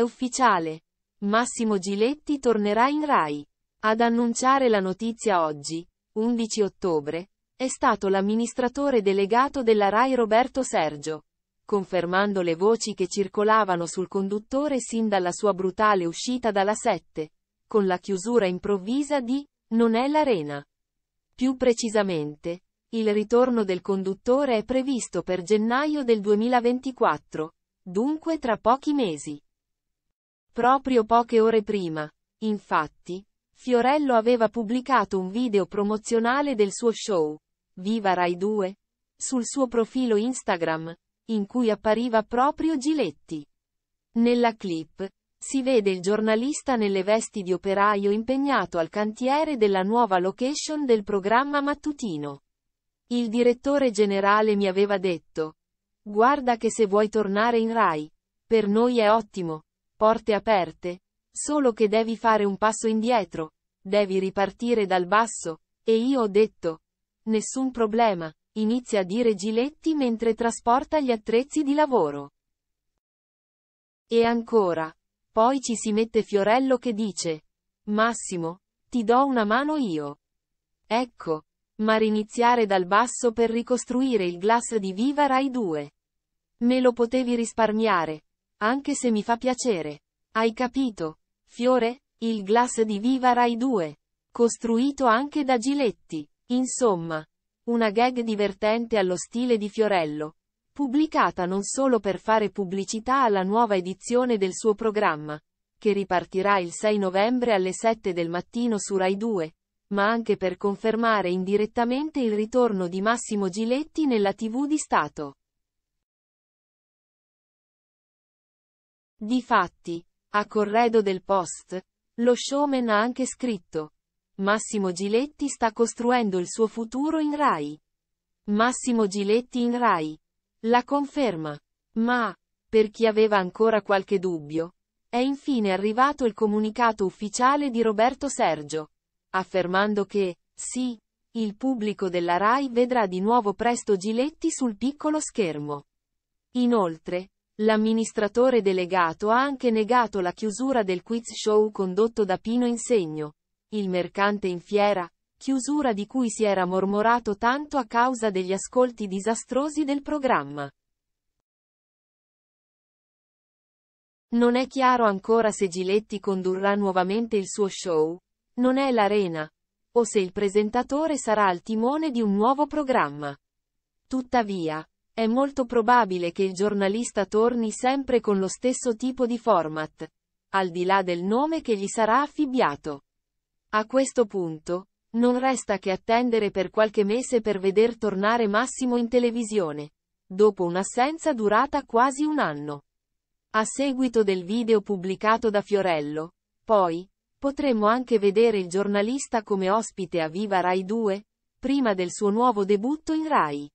ufficiale. Massimo Giletti tornerà in Rai. Ad annunciare la notizia oggi, 11 ottobre, è stato l'amministratore delegato della Rai Roberto Sergio, confermando le voci che circolavano sul conduttore sin dalla sua brutale uscita dalla 7, con la chiusura improvvisa di Non è l'arena. Più precisamente, il ritorno del conduttore è previsto per gennaio del 2024, dunque tra pochi mesi. Proprio poche ore prima, infatti, Fiorello aveva pubblicato un video promozionale del suo show, Viva Rai 2, sul suo profilo Instagram, in cui appariva proprio Giletti. Nella clip, si vede il giornalista nelle vesti di operaio impegnato al cantiere della nuova location del programma mattutino. Il direttore generale mi aveva detto, guarda che se vuoi tornare in Rai, per noi è ottimo, porte aperte, solo che devi fare un passo indietro, devi ripartire dal basso, e io ho detto, nessun problema, inizia a dire Giletti mentre trasporta gli attrezzi di lavoro. E ancora. Poi ci si mette Fiorello che dice, Massimo, ti do una mano io. Ecco, ma riniziare dal basso per ricostruire il glass di Viva Rai 2. Me lo potevi risparmiare, anche se mi fa piacere. Hai capito? Fiore, il glass di Viva Rai 2. Costruito anche da Giletti. Insomma, una gag divertente allo stile di Fiorello. Pubblicata non solo per fare pubblicità alla nuova edizione del suo programma, che ripartirà il 6 novembre alle 7 del mattino su Rai 2, ma anche per confermare indirettamente il ritorno di Massimo Giletti nella TV di Stato. Difatti, a corredo del post, lo showman ha anche scritto. Massimo Giletti sta costruendo il suo futuro in Rai. Massimo Giletti in Rai. La conferma. Ma, per chi aveva ancora qualche dubbio, è infine arrivato il comunicato ufficiale di Roberto Sergio, affermando che, sì, il pubblico della Rai vedrà di nuovo presto Giletti sul piccolo schermo. Inoltre, L'amministratore delegato ha anche negato la chiusura del quiz show condotto da Pino Insegno. Il mercante in fiera, chiusura di cui si era mormorato tanto a causa degli ascolti disastrosi del programma. Non è chiaro ancora se Giletti condurrà nuovamente il suo show, non è l'arena, o se il presentatore sarà al timone di un nuovo programma. Tuttavia, è molto probabile che il giornalista torni sempre con lo stesso tipo di format, al di là del nome che gli sarà affibbiato. A questo punto, non resta che attendere per qualche mese per veder tornare Massimo in televisione, dopo un'assenza durata quasi un anno. A seguito del video pubblicato da Fiorello, poi, potremo anche vedere il giornalista come ospite a Viva Rai 2, prima del suo nuovo debutto in Rai.